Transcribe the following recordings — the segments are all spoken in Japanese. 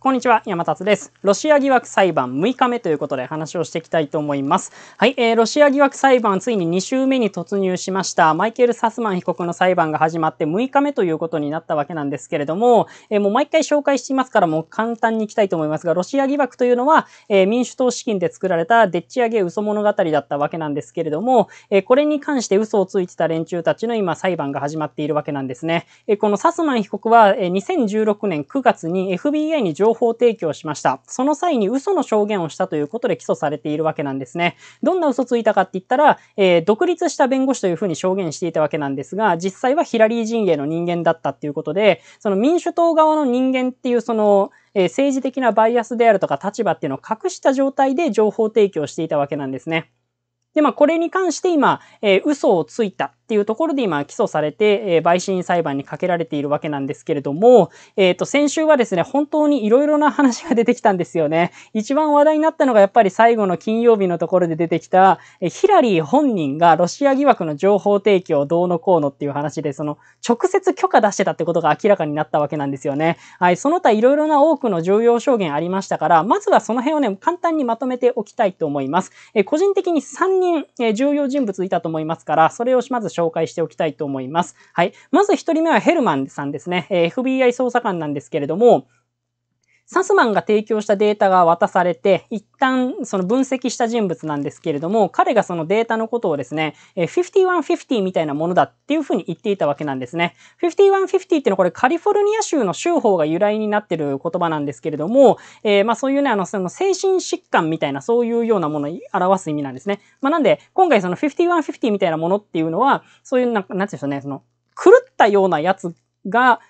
こんにちは、山達です。ロシア疑惑裁判6日目ということで話をしていきたいと思います。はい、えー、ロシア疑惑裁判ついに2週目に突入しました。マイケル・サスマン被告の裁判が始まって6日目ということになったわけなんですけれども、えー、もう毎回紹介していますからもう簡単にいきたいと思いますが、ロシア疑惑というのは、えー、民主党資金で作られたでっち上げ嘘物語だったわけなんですけれども、えー、これに関して嘘をついてた連中たちの今裁判が始まっているわけなんですね。えー、このサスマン被告は、えー、2016年9月に FBI に情報提供しました。その際に嘘の証言をしたということで起訴されているわけなんですね。どんな嘘ついたかって言ったら、えー、独立した弁護士というふうに証言していたわけなんですが、実際はヒラリー陣営の人間だったっていうことで、その民主党側の人間っていうその、え政治的なバイアスであるとか立場っていうのを隠した状態で情報提供していたわけなんですね。で、まあ、これに関して今、えー、嘘をついた。っていうところで今起訴されて、えー、陪審裁判にかけられているわけなんですけれども、えっ、ー、と、先週はですね、本当にいろいろな話が出てきたんですよね。一番話題になったのがやっぱり最後の金曜日のところで出てきた、えヒラリー本人がロシア疑惑の情報提供どうのこうのっていう話で、その直接許可出してたってことが明らかになったわけなんですよね。はい、その他いろいろな多くの重要証言ありましたから、まずはその辺をね、簡単にまとめておきたいと思います。え個人的に3人、え重要人物いたと思いますから、それをまず紹介しておきたいと思います。はい。まず1人目はヘルマンさんですね。え FBI 捜査官なんですけれども、サスマンが提供したデータが渡されて、一旦その分析した人物なんですけれども、彼がそのデータのことをですね、5150みたいなものだっていうふうに言っていたわけなんですね。5150っていうのはこれカリフォルニア州の州法が由来になってる言葉なんですけれども、えー、まあそういうね、あの、その精神疾患みたいなそういうようなものを表す意味なんですね。まあなんで、今回その5150みたいなものっていうのは、そういうなんか、なんていうんでしょうね、その狂ったようなやつが、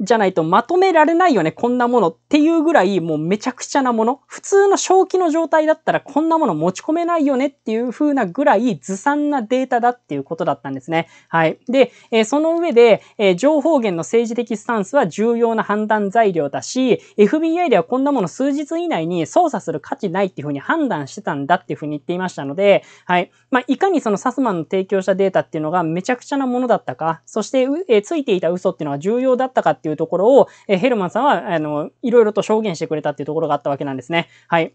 じゃないとまとめられないよね、こんなものっていうぐらいもうめちゃくちゃなもの。普通の正気の状態だったらこんなもの持ち込めないよねっていう風なぐらいずさんなデータだっていうことだったんですね。はい。で、えー、その上で、えー、情報源の政治的スタンスは重要な判断材料だし、FBI ではこんなもの数日以内に操作する価値ないっていう風に判断してたんだっていう風に言っていましたので、はい。まあ、いかにそのサスマンの提供したデータっていうのがめちゃくちゃなものだったか、そして、えー、ついていた嘘っていうのは重要だったかっていういうところを、えヘルマンさんは、あの、いろいろと証言してくれたっていうところがあったわけなんですね。はい。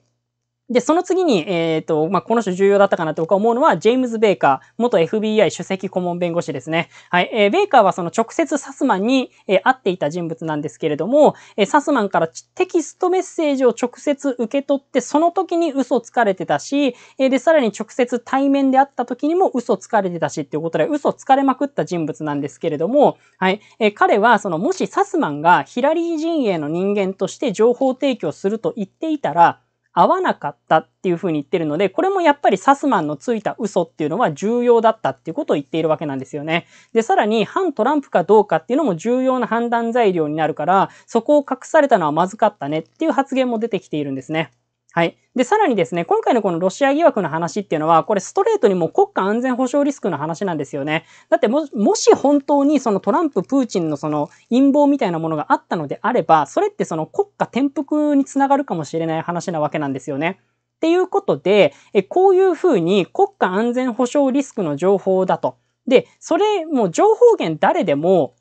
で、その次に、えっ、ー、と、まあ、この人重要だったかなと僕は思うのは、ジェームズ・ベイカー、元 FBI 首席顧問弁護士ですね。はい。えー、ベイカーはその直接サスマンに、えー、会っていた人物なんですけれども、えサスマンからテキストメッセージを直接受け取って、その時に嘘をつかれてたし、えで、さらに直接対面で会った時にも嘘をつかれてたしっていうことで、嘘をつかれまくった人物なんですけれども、はい。え彼は、その、もしサスマンがヒラリー陣営の人間として情報提供すると言っていたら、合わなかったっていうふうに言ってるので、これもやっぱりサスマンのついた嘘っていうのは重要だったっていうことを言っているわけなんですよね。で、さらに反トランプかどうかっていうのも重要な判断材料になるから、そこを隠されたのはまずかったねっていう発言も出てきているんですね。はい。で、さらにですね、今回のこのロシア疑惑の話っていうのは、これストレートにもう国家安全保障リスクの話なんですよね。だっても、もし本当にそのトランプ、プーチンのその陰謀みたいなものがあったのであれば、それってその国家転覆につながるかもしれない話なわけなんですよね。っていうことで、えこういうふうに国家安全保障リスクの情報だと。で、それ、も情報源誰でも、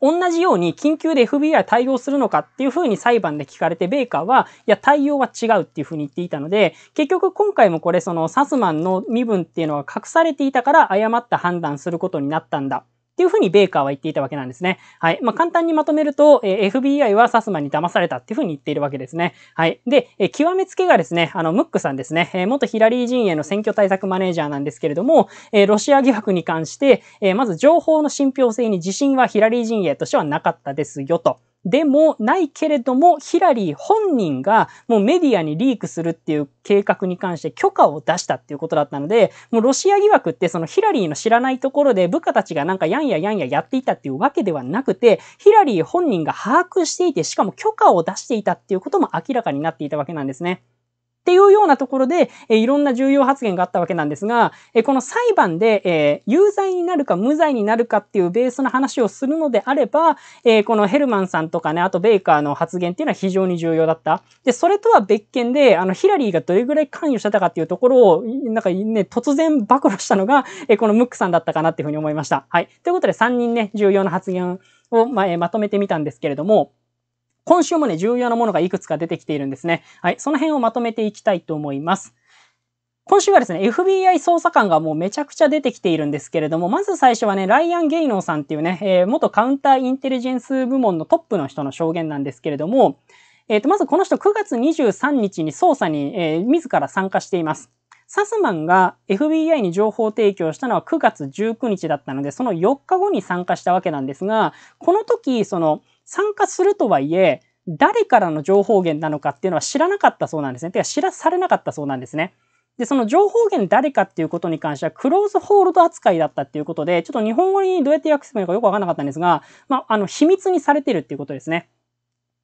同じように緊急で FBI 対応するのかっていうふうに裁判で聞かれて、ベイカーは、いや、対応は違うっていうふうに言っていたので、結局今回もこれ、そのサスマンの身分っていうのは隠されていたから誤った判断することになったんだっていうふうにベイカーは言っていたわけなんですね。はい。まあ、簡単にまとめると、えー、FBI はサスマに騙されたっていうふうに言っているわけですね。はい。で、えー、極めつけがですね、あの、ムックさんですね、えー、元ヒラリー陣営の選挙対策マネージャーなんですけれども、えー、ロシア疑惑に関して、えー、まず情報の信憑性に自信はヒラリー陣営としてはなかったですよと。でもないけれども、ヒラリー本人がもうメディアにリークするっていう計画に関して許可を出したっていうことだったので、もうロシア疑惑ってそのヒラリーの知らないところで部下たちがなんかやんややんややっていたっていうわけではなくて、ヒラリー本人が把握していて、しかも許可を出していたっていうことも明らかになっていたわけなんですね。っていうようなところで、えいろんな重要発言があったわけなんですが、えこの裁判で、え有罪になるか無罪になるかっていうベースの話をするのであれば、えこのヘルマンさんとかね、あとベイカーの発言っていうのは非常に重要だった。で、それとは別件で、あの、ヒラリーがどれぐらい関与してたかっていうところを、なんかね、突然暴露したのが、えこのムックさんだったかなっていうふうに思いました。はい。ということで3人ね、重要な発言をま、えまとめてみたんですけれども、今週もね、重要なものがいくつか出てきているんですね。はい、その辺をまとめていきたいと思います。今週はですね、FBI 捜査官がもうめちゃくちゃ出てきているんですけれども、まず最初はね、ライアン・ゲイノーさんっていうね、えー、元カウンターインテリジェンス部門のトップの人の証言なんですけれども、えっ、ー、と、まずこの人9月23日に捜査に、えー、自ら参加しています。サスマンが FBI に情報提供したのは9月19日だったので、その4日後に参加したわけなんですが、この時、その、参加するとはいえ、誰からの情報源なのかっていうのは知らなかったそうなんですね。てか知らされなかったそうなんですね。で、その情報源誰かっていうことに関しては、クローズホールド扱いだったっていうことで、ちょっと日本語にどうやって訳せばいいのかよくわかんなかったんですが、まあ、あの、秘密にされてるっていうことですね。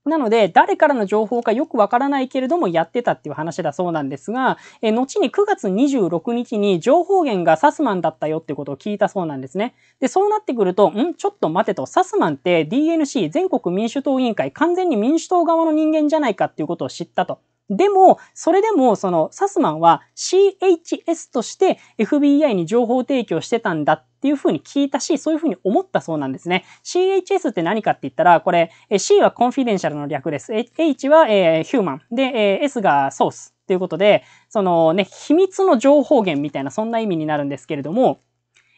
なので、誰からの情報かよくわからないけれどもやってたっていう話だそうなんですが、え後に9月26日に情報源がサスマンだったよってことを聞いたそうなんですね。で、そうなってくると、んちょっと待てと、サスマンって DNC 全国民主党委員会完全に民主党側の人間じゃないかっていうことを知ったと。でも、それでも、その、サスマンは CHS として FBI に情報提供してたんだっていうふうに聞いたし、そういうふうに思ったそうなんですね。CHS って何かって言ったら、これ、C はコンフィデンシャルの略です。H は、えー、ヒューマン。で、えー、S がソース。ということで、そのね、秘密の情報源みたいな、そんな意味になるんですけれども、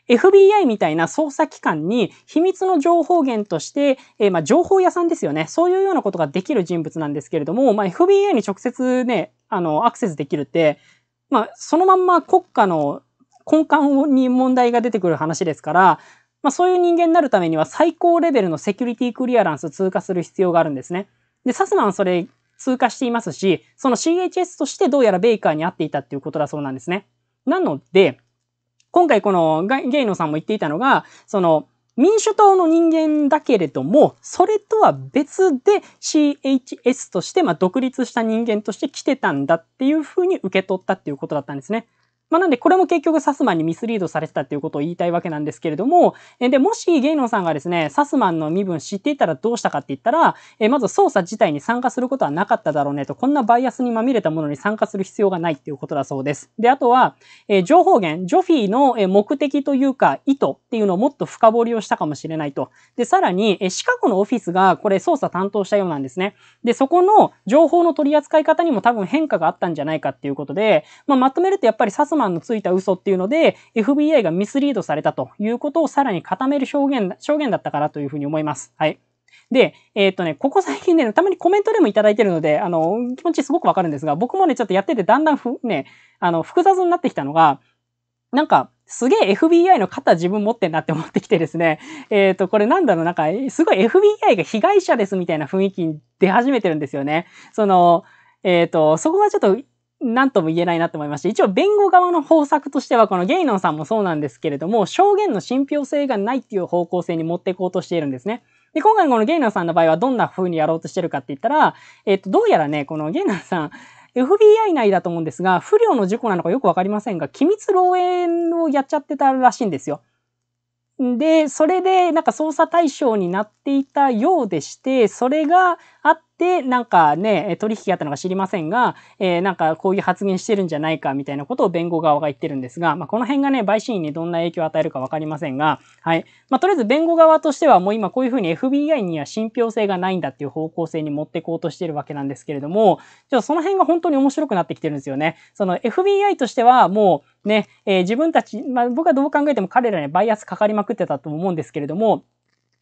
FBI みたいな捜査機関に秘密の情報源として、えー、まあ、情報屋さんですよね。そういうようなことができる人物なんですけれども、まあ、FBI に直接ね、あの、アクセスできるって、まあ、そのまんま国家の根幹に問題が出てくる話ですから、まあ、そういう人間になるためには最高レベルのセキュリティクリアランス通過する必要があるんですね。で、サスマンそれ通過していますし、その CHS としてどうやらベイカーに会っていたっていうことだそうなんですね。なので、今回このゲイノさんも言っていたのが、その、民主党の人間だけれども、それとは別で CHS として、まあ、独立した人間として来てたんだっていうふうに受け取ったっていうことだったんですね。まあ、なんでこれも結局サスマンにミスリードされてたっていうことを言いたいわけなんですけれども、えで、もしゲイノンさんがですね、サスマンの身分知っていたらどうしたかって言ったら、えまず捜査自体に参加することはなかっただろうねと、こんなバイアスにまみれたものに参加する必要がないっていうことだそうです。で、あとは、え情報源、ジョフィーの目的というか意図っていうのをもっと深掘りをしたかもしれないと。で、さらに、えシカゴのオフィスがこれ捜査担当したようなんですね。で、そこの情報の取り扱い方にも多分変化があったんじゃないかっていうことで、まあ、まとめるとやっぱりサスマンマンのついた嘘っていうので、FBI がミスリードされたということをさらに固める証言、証言だったかなというふうに思います。はい。で、えー、っとね、ここ最近ね、たまにコメントでもいただいてるので、あの、気持ちすごくわかるんですが、僕もね、ちょっとやっててだんだんふ、ね、あの、複雑になってきたのが、なんか、すげえ FBI の肩自分持ってんなって思ってきてですね。えっ、ー、と、これなんだろう、なんか、すごい FBI が被害者ですみたいな雰囲気に出始めてるんですよね。その、えっ、ー、と、そこがちょっと何とも言えないなと思いまして、一応弁護側の方策としては、このゲイノンさんもそうなんですけれども、証言の信憑性がないっていう方向性に持っていこうとしているんですね。で、今回このゲイナンさんの場合はどんな風にやろうとしてるかって言ったら、えっと、どうやらね、このゲイナンさん、FBI 内だと思うんですが、不良の事故なのかよくわかりませんが、機密漏洩をやっちゃってたらしいんですよ。で、それでなんか捜査対象になっていたようでして、それがあっで、なんかね、取引があったのか知りませんが、えー、なんかこういう発言してるんじゃないかみたいなことを弁護側が言ってるんですが、まあ、この辺がね、陪審員にどんな影響を与えるかわかりませんが、はい。まあ、とりあえず弁護側としてはもう今こういうふうに FBI には信憑性がないんだっていう方向性に持ってこうとしてるわけなんですけれども、ちょっとその辺が本当に面白くなってきてるんですよね。その FBI としてはもうね、えー、自分たち、まあ、僕はどう考えても彼らにバイアスかかりまくってたと思うんですけれども、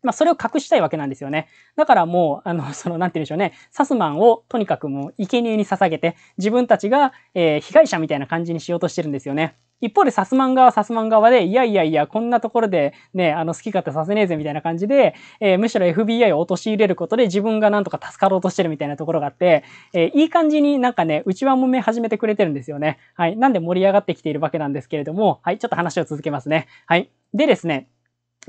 まあ、それを隠したいわけなんですよね。だからもう、あの、その、なんて言うんでしょうね。サスマンをとにかくもう、生贄に捧げて、自分たちが、えー、被害者みたいな感じにしようとしてるんですよね。一方でサスマン側はサスマン側で、いやいやいや、こんなところでね、あの、好き勝手させねえぜみたいな感じで、えー、むしろ FBI を陥れることで自分がなんとか助かろうとしてるみたいなところがあって、えー、いい感じになんかね、内輪もめ始めてくれてるんですよね。はい。なんで盛り上がってきているわけなんですけれども、はい、ちょっと話を続けますね。はい。でですね、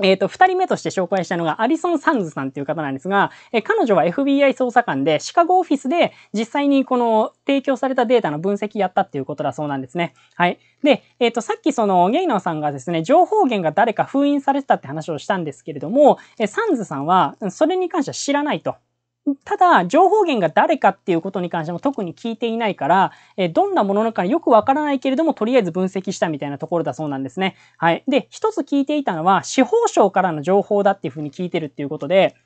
えっ、ー、と、二人目として紹介したのがアリソン・サンズさんっていう方なんですが、えー、彼女は FBI 捜査官でシカゴオフィスで実際にこの提供されたデータの分析やったっていうことだそうなんですね。はい。で、えっ、ー、と、さっきそのゲイナーさんがですね、情報源が誰か封印されてたって話をしたんですけれども、えサンズさんはそれに関しては知らないと。ただ、情報源が誰かっていうことに関しても特に聞いていないから、えどんなものなのかよくわからないけれども、とりあえず分析したみたいなところだそうなんですね。はい。で、一つ聞いていたのは、司法省からの情報だっていうふうに聞いてるっていうことで、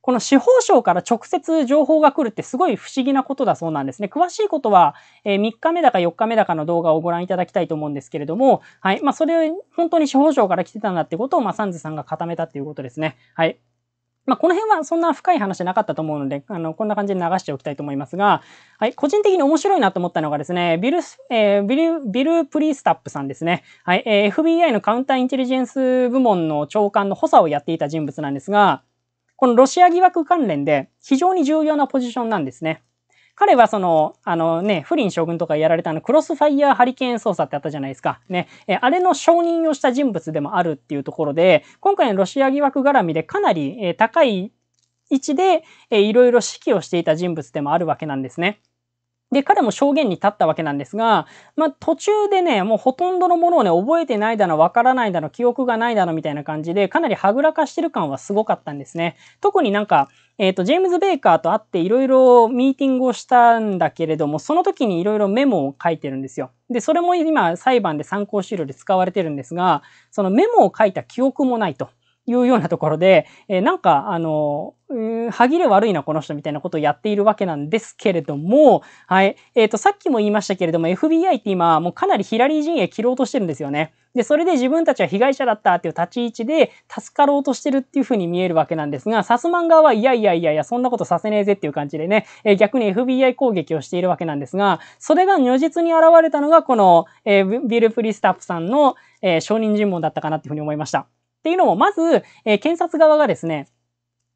この司法省から直接情報が来るってすごい不思議なことだそうなんですね。詳しいことは、え3日目だか4日目だかの動画をご覧いただきたいと思うんですけれども、はい。まあ、それ、本当に司法省から来てたんだってことを、まあ、サンズさんが固めたっていうことですね。はい。まあ、この辺はそんな深い話なかったと思うので、あの、こんな感じで流しておきたいと思いますが、はい、個人的に面白いなと思ったのがですね、ビル、えー、ビル、ビル・プリスタップさんですね。はい、えー、FBI のカウンターインテリジェンス部門の長官の補佐をやっていた人物なんですが、このロシア疑惑関連で非常に重要なポジションなんですね。彼はその、あのね、不倫将軍とかやられたあの、クロスファイヤーハリケーン捜査ってあったじゃないですか。ね、えあれの承認をした人物でもあるっていうところで、今回のロシア疑惑絡みでかなり、え高い位置で、えー、いろいろ指揮をしていた人物でもあるわけなんですね。で、彼も証言に立ったわけなんですが、まあ、途中でね、もうほとんどのものをね、覚えてないだの、わからないだの、記憶がないだの、みたいな感じで、かなりはぐらかしてる感はすごかったんですね。特になんか、えっ、ー、と、ジェームズ・ベイカーと会っていろいろミーティングをしたんだけれども、その時にいろいろメモを書いてるんですよ。で、それも今、裁判で参考資料で使われてるんですが、そのメモを書いた記憶もないと。いうようなところで、えー、なんか、あの、歯切れ悪いな、この人みたいなことをやっているわけなんですけれども、はい。えっ、ー、と、さっきも言いましたけれども、FBI って今、もうかなりヒラリー陣営切ろうとしてるんですよね。で、それで自分たちは被害者だったっていう立ち位置で、助かろうとしてるっていう風に見えるわけなんですが、サスマン側はいやいやいやいや、そんなことさせねえぜっていう感じでね、えー、逆に FBI 攻撃をしているわけなんですが、それが如実に現れたのが、この、えー、ビル・プリスタップさんの、えー、証人尋問だったかなっていう風に思いました。っていうのも、まず、え検察側がですね、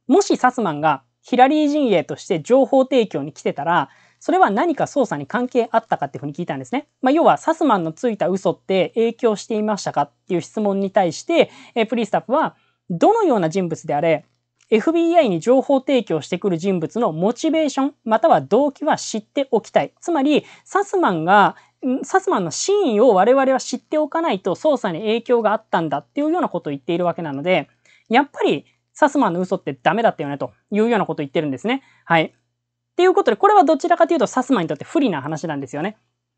もしサスマンがヒラリー陣営として情報提供に来てたら、それは何か捜査に関係あったかっていうふうに聞いたんですね。まあ、要は、サスマンのついた嘘って影響していましたかっていう質問に対して、えプリスタップは、どのような人物であれ、FBI に情報提供してくる人物のモチベーション、または動機は知っておきたい。つまり、サスマンがサスマンの真意を我々は知っておかないと捜査に影響があったんだっていうようなことを言っているわけなので、やっぱりサスマンの嘘ってダメだったよねというようなことを言ってるんですね。はい。っていうことで、これはどちらかというとサスマンにとって不利な話なんですよね。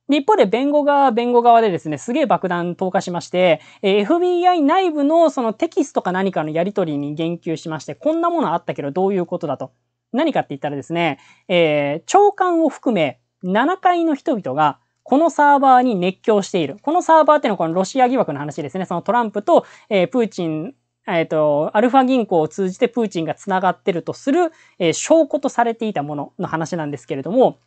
で、一方で弁護側、弁護側でですね、すげえ爆弾投下しまして、え FBI 内部のそのテキストか何かのやり取りに言及しまして、こんなものあったけどどういうことだと。何かって言ったらですね、えー、長官を含め7階の人々がこのサーバーに熱狂している。このサーバーっていうのはこのロシア疑惑の話ですね。そのトランプと、えー、プーチン、えっ、ー、と、アルファ銀行を通じてプーチンが繋がってるとする、えー、証拠とされていたものの話なんですけれども、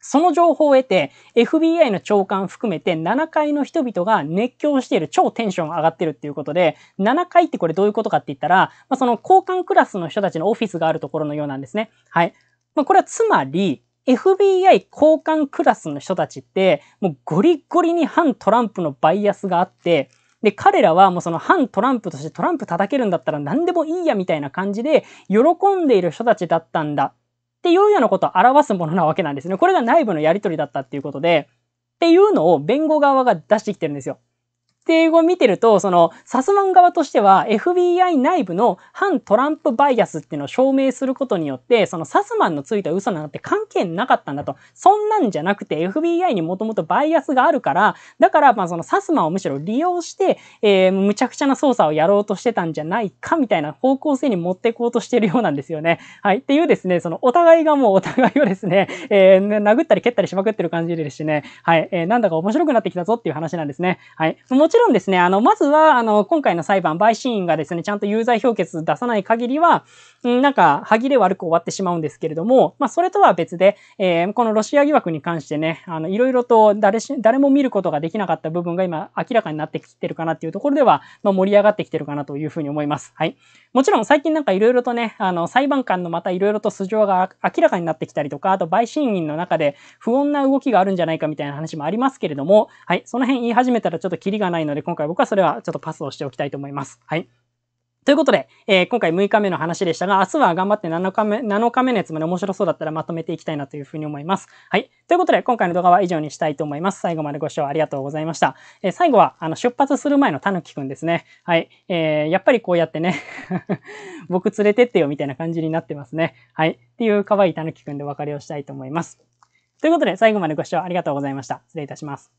その情報を得て、FBI の長官含めて7階の人々が熱狂している、超テンション上がってるっていうことで、7階ってこれどういうことかって言ったら、まあ、その交換クラスの人たちのオフィスがあるところのようなんですね。はい。まあ、これはつまり、FBI 交換クラスの人たちって、もうゴリゴリに反トランプのバイアスがあって、で、彼らはもうその反トランプとしてトランプ叩けるんだったら何でもいいやみたいな感じで喜んでいる人たちだったんだっていうようなことを表すものなわけなんですね。これが内部のやりとりだったっていうことで、っていうのを弁護側が出してきてるんですよ。定を見てると、その、サスマン側としては FBI 内部の反トランプバイアスっていうのを証明することによって、そのサスマンのついた嘘なんて関係なかったんだと。そんなんじゃなくて FBI にもともとバイアスがあるから、だからまあそのサスマンをむしろ利用して、えー、むちゃくちゃな捜査をやろうとしてたんじゃないかみたいな方向性に持っていこうとしてるようなんですよね。はい。っていうですね、そのお互いがもうお互いをですね、えー、殴ったり蹴ったりしまくってる感じでですね。はい。えー、なんだか面白くなってきたぞっていう話なんですね。はい。もちろんですね、あの、まずは、あの、今回の裁判、陪審員がですね、ちゃんと有罪評決出さない限りは、んなんか、歯切れ悪く終わってしまうんですけれども、まあ、それとは別で、えー、このロシア疑惑に関してね、あの、いろいろと誰し、誰も見ることができなかった部分が今、明らかになってきてるかなっていうところでは、まあ、盛り上がってきてるかなというふうに思います。はい。もちろん、最近なんかいろいろとね、あの、裁判官のまたいろいろと素性が明らかになってきたりとか、あと、陪審員の中で不穏な動きがあるんじゃないかみたいな話もありますけれども、はい、その辺言い始めたらちょっとキリがないないので、今回僕はそれはちょっとパスをしておきたいと思います。はい。ということで、えー、今回6日目の話でしたが、明日は頑張って7日目、7日目のやつまで面白そうだったらまとめていきたいなというふうに思います。はい。ということで、今回の動画は以上にしたいと思います。最後までご視聴ありがとうございました。えー、最後は、あの、出発する前のたぬきくんですね。はい。えー、やっぱりこうやってね 僕連れてってよみたいな感じになってますね。はい。っていう可愛いたぬきくんでお別れをしたいと思います。ということで、最後までご視聴ありがとうございました。失礼いたします。